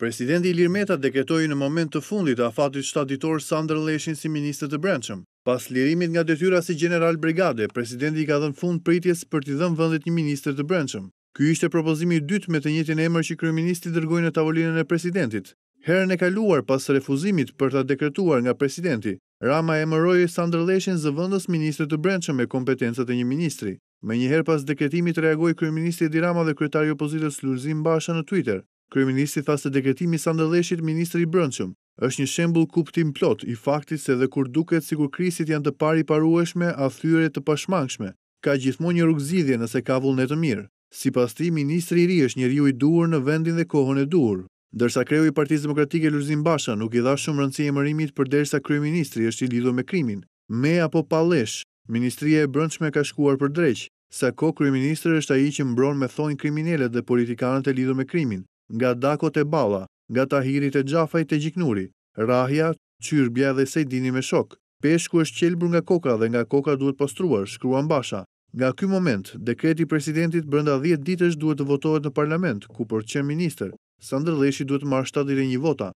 Presidenti Ilir Meta deketoi në moment të fundit afatit shtaditor Sander Leshin si ministër të brendshëm. Pas lirimit nga detyra si general brigade, presidenti ka dhënë fund pritjes për t'i dhënë vendet një ministër të brendshëm. Ky ishte propozimi i dytë me të njëjtin emër që kryeministri dërgoi në tavolinën e presidentit. Herën e kaluar pas refuzimit për ta dekretuar nga presidenti, Rama emëroi Sander Leshin zëvendës ministër të brendshëm me kompetencat e një ministri. Më njëherë pas dekretimit reagoi kryeministri Edi dhe kryetari i opozitës Lulzim Basha në Twitter. Kryeministri tha se dekretimi i Sandalleshit, ministri i Brendshëm, është një shembull kuptim plot i faktit se edhe kur duket sikur krisit janë të pari parueshme, a thyre të pashmangshme, ka gjithmonë një rrugëzgjidhje nëse ka vullnet të mirë. Sipas tij, ministri i ri është njeriu i duhur në vendin dhe kohën e duhur. Dërsa kreu i Partisë Demokratike Lulzim Basha nuk i dha shumë rëndësi emërimit përderisa kryeministri është i lidhur me krimin, me apo pa lesh, Ministria e Brendshme ka shkuar për drejt, sa kryeministri është ai që mbron me thonjë kriminalet dhe politikanët e lidhur me krimin nga dakot e bala, nga tahirit e gjafaj të gjiknuri, rahja, qyrbja dhe sejdini me shok. Peshku është qelbër nga koka dhe nga koka duhet postruar, shkruan basha. Nga ky moment, dekreti presidentit brënda 10 ditësh duhet të votohet në parlament, ku për qenë minister, Sandrëleshi duhet marrë 7 dire një vota.